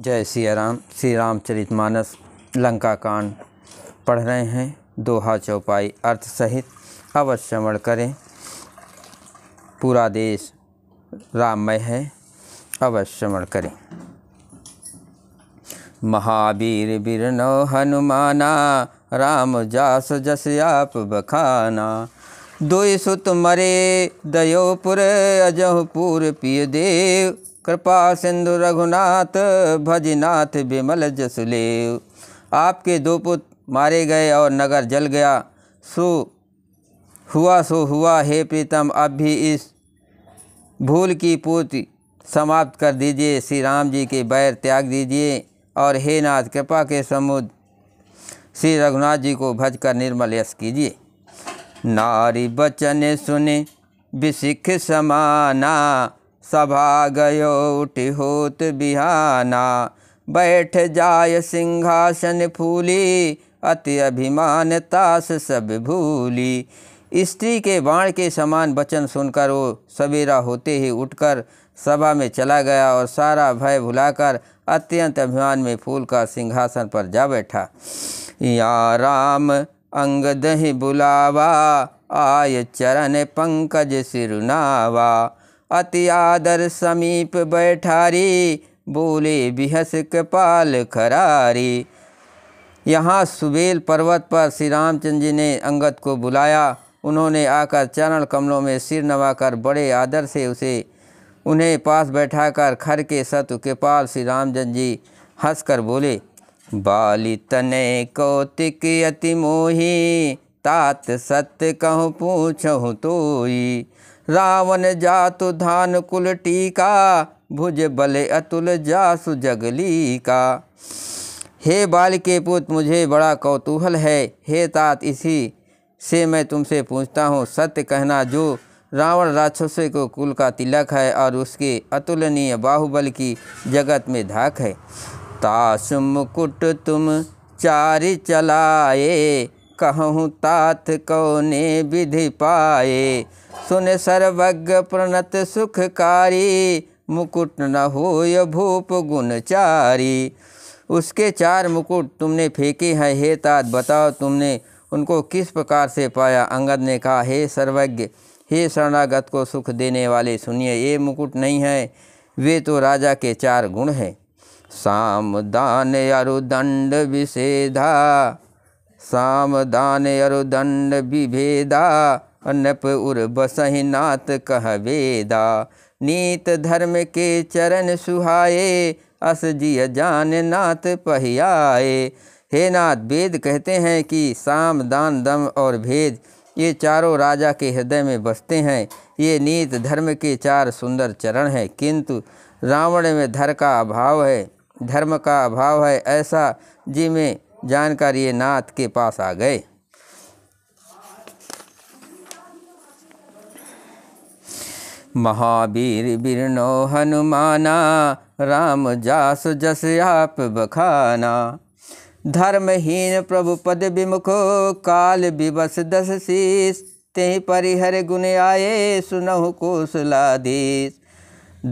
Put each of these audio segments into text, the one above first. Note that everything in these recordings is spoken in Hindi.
जय श्री राम श्री रामचरित मानस लंका कांड पढ़ रहे हैं दोहा चौपाई अर्थ सहित अवश्य करें पूरा देश राममय है अवश्य करें महावीर बिरनो हनुमाना राम जास जस आप बखाना दुई सुत मरे दयोपुर अजहपुर पिय देव कृपा सिंधु रघुनाथ भजनाथ विमल जसुलेव आपके दो पुत्र मारे गए और नगर जल गया सो हुआ सो हुआ हे प्रीतम अब भी इस भूल की पूर्ति समाप्त कर दीजिए श्री राम जी के बैर त्याग दीजिए और हे नाथ कृपा के समुद्र श्री रघुनाथ जी को भज कर निर्मल यश कीजिए नारी बचन सुने बिसिख समाना सभा गयो टिहोत बिहाना बैठ जाय सिंहासन फूली अति अभिमान तास सब भूली स्त्री के बाण के समान वचन सुनकर वो सवेरा होते ही उठकर सभा में चला गया और सारा भय भुलाकर अत्यंत अभिमान में फूल का सिंहासन पर जा बैठा या राम अंग दही बुलावा आय चरण पंकज सिरुनावा अति आदर समीप बैठारी बोले बिहस कपाल खरारी यहाँ सुबेल पर्वत पर श्री रामचंद्र जी ने अंगद को बुलाया उन्होंने आकर चरण कमलों में सिर नवाकर बड़े आदर से उसे उन्हें पास बैठाकर खर के सतु कृपाल श्री रामचंद्र जी हंसकर बोले बाली तने कौतिक अति मोही तात सत्य कहूँ पूछ तोई रावण जातु धान कुल टीका भुज बले अतुल जासु जगली का हे बाल के पुत मुझे बड़ा कौतूहल है हे तात इसी से मैं तुमसे पूछता हूँ सत्य कहना जो रावण राक्षस को कुल का तिलक है और उसके अतुलनीय बाहुबल की जगत में धाक है तासु तुम चार चलाए कहूँ तात कौने विधि पाए सुन सर्वज्ञ प्रणत सुखकारी मुकुट न हो भूप गुणचारी उसके चार मुकुट तुमने फेंके हैं हे तात बताओ तुमने उनको किस प्रकार से पाया अंगद ने कहा हे सर्वज्ञ हे शरणागत को सुख देने वाले सुनिए ये मुकुट नहीं है वे तो राजा के चार गुण हैं साम दान अरुदंड विषेधा साम दान अरुदंड विभेदा अनप बसही नात कह वेदा नीत धर्म के चरण सुहाए अस जिय जान नाथ पहियाए हे नाथ वेद कहते हैं कि साम दान दम और भेद ये चारों राजा के हृदय में बसते हैं ये नीत धर्म के चार सुंदर चरण हैं किंतु रावण में धर का अभाव है धर्म का अभाव है ऐसा जी में ये नाथ के पास आ गए महावीर बिरनो हनुमाना राम जास जस आप बखाना धर्महीन प्रभु पद विमुखो काल विवश दस शीस ते परिहर गुण आये सुनहु कोसलाधीश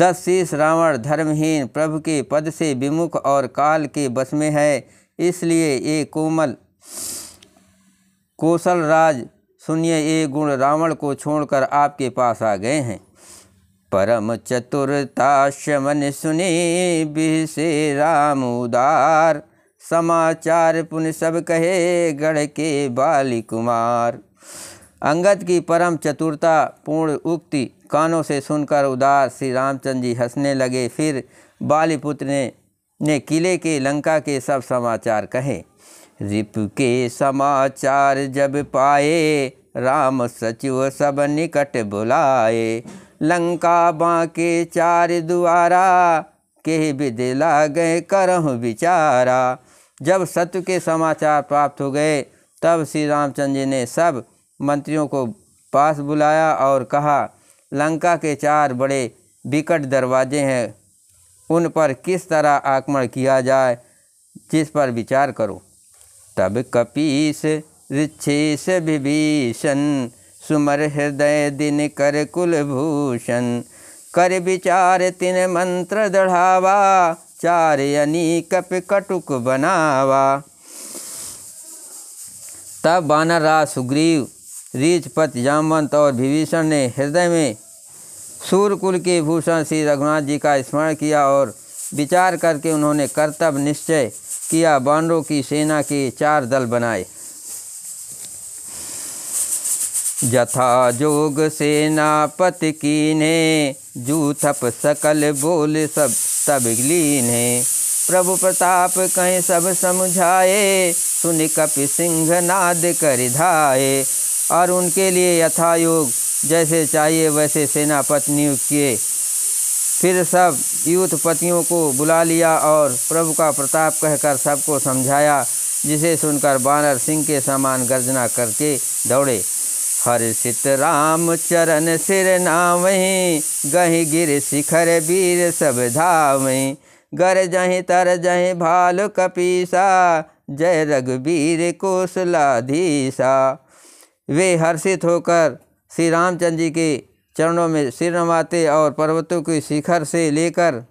दस शीस रावण धर्महीन प्रभु के पद से विमुख और काल के बस में है इसलिए ये कोमल कौशल राज सुनिए ये गुण रावण को छोड़कर आपके पास आ गए हैं परम चतुरता शमन सुने बिह से राम उदार समाचार पुन सब कहे गढ़ के बाली कुमार अंगद की परम चतुरता पूर्ण उक्ति कानों से सुनकर उदार श्री रामचंद्र जी हंसने लगे फिर बालीपुत्र ने ने किले के लंका के सब समाचार कहे रिप के समाचार जब पाए राम सचिव सब निकट बुलाए लंका बाँके चार द्वारा के विद गए करह विचारा जब सत्य के समाचार प्राप्त हो गए तब श्री रामचंद्र जी ने सब मंत्रियों को पास बुलाया और कहा लंका के चार बड़े विकट दरवाजे हैं उन पर किस तरह आक्रमण किया जाए जिस पर विचार करो तब कपीस ऋक्षेस विभीषण सुमर हृदय दिन कर कुलभूषण कर विचार तिन मंत्र दढ़ावा चार कप कटुक बनावा तब बानरराज सुग्रीव रीचपत जामवंत और विभीषण ने हृदय में सूर्यकुल के भूषण श्री रघुनाथ जी का स्मरण किया और विचार करके उन्होंने कर्तव्य निश्चय किया बानरों की सेना के चार दल बनाए जथा जोग सेनापति की जू जूथप सकल बोल सब तब ने प्रभु प्रताप कहीं सब समझाए सुन कपि सिंह नाद कर धाये और उनके लिए यथा योग जैसे चाहिए वैसे सेनापति नियुक्त किए फिर सब यूथ पतियों को बुला लिया और प्रभु का प्रताप कहकर सबको समझाया जिसे सुनकर बानर सिंह के समान गर्जना करके दौड़े हर सित राम चरण सिर नामही गही गिर शिखर वीर सब धामी गर जहीं तर जहीं भालु कपीसा जय रघुवीर कोसलाधीसा वे हर्षित होकर श्री रामचंद्र जी के चरणों में सिर नमाते और पर्वतों के शिखर से लेकर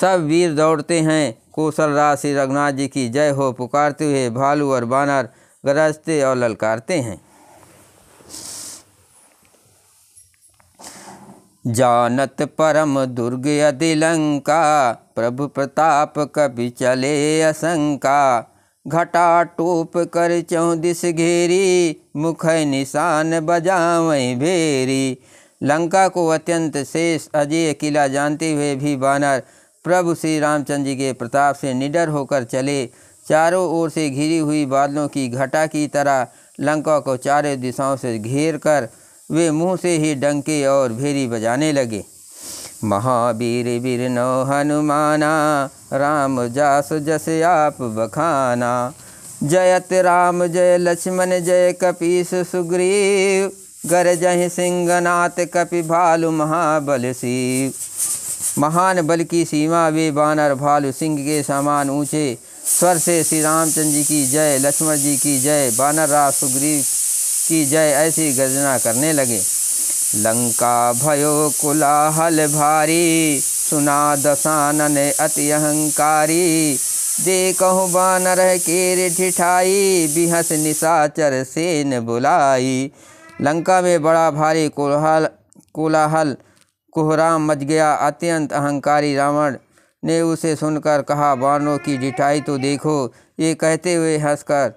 सब वीर दौड़ते हैं कौशल राशि रघुनाथ जी की जय हो पुकारते हुए भालू और बानर गरजते और ललकारते हैं जानत परम दुर्ग अदिलंका प्रभु प्रताप कभी चले असंका घटा टोप कर चौदिस घेरी मुख निशान बजावई भेरी लंका को अत्यंत शेष अजय किला जानते हुए भी बानर प्रभु श्री रामचंद्र जी के प्रताप से निडर होकर चले चारों ओर से घिरी हुई बादलों की घटा की तरह लंका को चारों दिशाओं से घेर कर वे मुंह से ही डंके और भेरी बजाने लगे महावीर वीर नो हनुमाना राम जास जस आप बखाना जयत राम जय लक्ष्मण जय कपीस सुग्रीव गर जय सिंहनाथ कपि भालु महाबल शिव महान बल की सीमा वे बानर भालू सिंह के समान ऊंचे स्वर से श्री रामचंद्र जी की जय लक्ष्मण जी की जय बानर राज सुग्रीव की जय ऐसी गर्जना करने लगे लंका भयो कुलाहल भारी सुना दसानन अति अहंकारी दे कहूँ बानर के ठिठाई बिहस निशाचर सेन बुलाई लंका में बड़ा भारी कोलाहल कोलाहल कोहराम मच गया अत्यंत अहंकारी रावण ने उसे सुनकर कहा बानों की जिठाई तो देखो ये कहते हुए हंसकर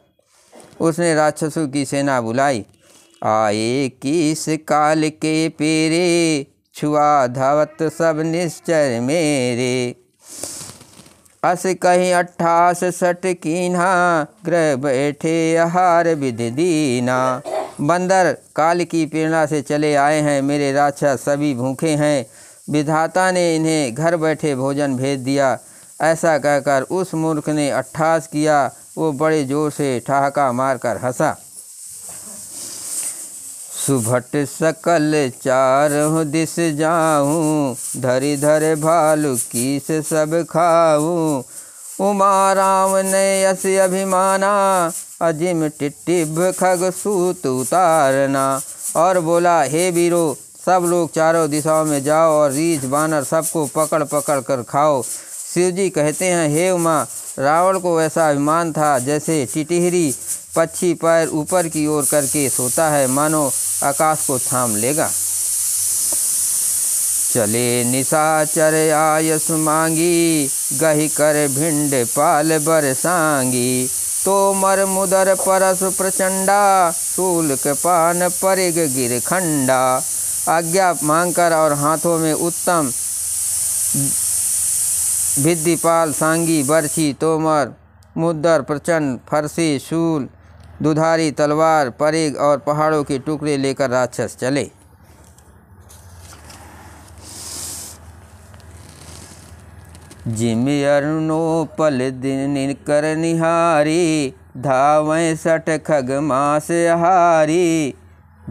उसने राक्षसों की सेना बुलाई आए किस काल के पेरे छुआ धावत सब निश्चर मेरे अस कहीं अट्ठास सट कीन्हा ग्रह बैठे आहार विध दीना बंदर काल की प्रेरणा से चले आए हैं मेरे राक्षस सभी भूखे हैं विधाता ने इन्हें घर बैठे भोजन भेज दिया ऐसा कहकर उस मूर्ख ने अट्ठास किया वो बड़े जोर से ठहाका मारकर हंसा सुभट सकल चार दिस जाऊँ धरी धर भालू की से सब खाऊ उमा राम ने यस अभिमाना अजिम टिटिब खग सूत उतारना और बोला हे वीरो सब लोग चारों दिशाओं में जाओ और रीछ बानर सबको पकड़ पकड़ कर खाओ शिव जी कहते हैं हे उमा रावण को ऐसा अभिमान था जैसे टिटिहरी पक्षी पैर ऊपर की ओर करके सोता है मानो आकाश को थाम लेगा चले निशाचर आयस मांगी गही कर भिंड पाल बरसांगी तो मर मुदर परस प्रचंडा शूल के पान परिग गिर खंडा आज्ञा मांगकर और हाथों में उत्तम भिद्दीपाल सांगी बरछी तोमर मुद्दर प्रचंड फरसी शूल दुधारी तलवार परिग और पहाड़ों के टुकड़े लेकर राक्षस चले जिम पल दिन कर निहारी धावें सठ खग मास हारी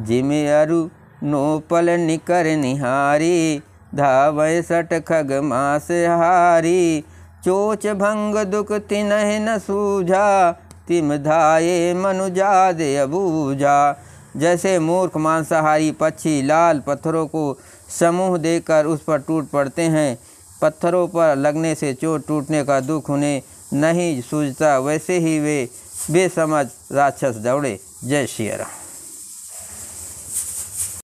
जिम अरु नोपल निकर निहारी धावय सट खग मास हारी चोच भंग दुख तिनह न सूझा तिम धाये दे अबूझा जैसे मूर्ख मांसाहारी पक्षी लाल पत्थरों को समूह देकर उस पर टूट पड़ते हैं पत्थरों पर लगने से चोट टूटने का दुख उन्हें नहीं सूझता वैसे ही वे बेसमझ राक्षस दौड़े जय श्री राम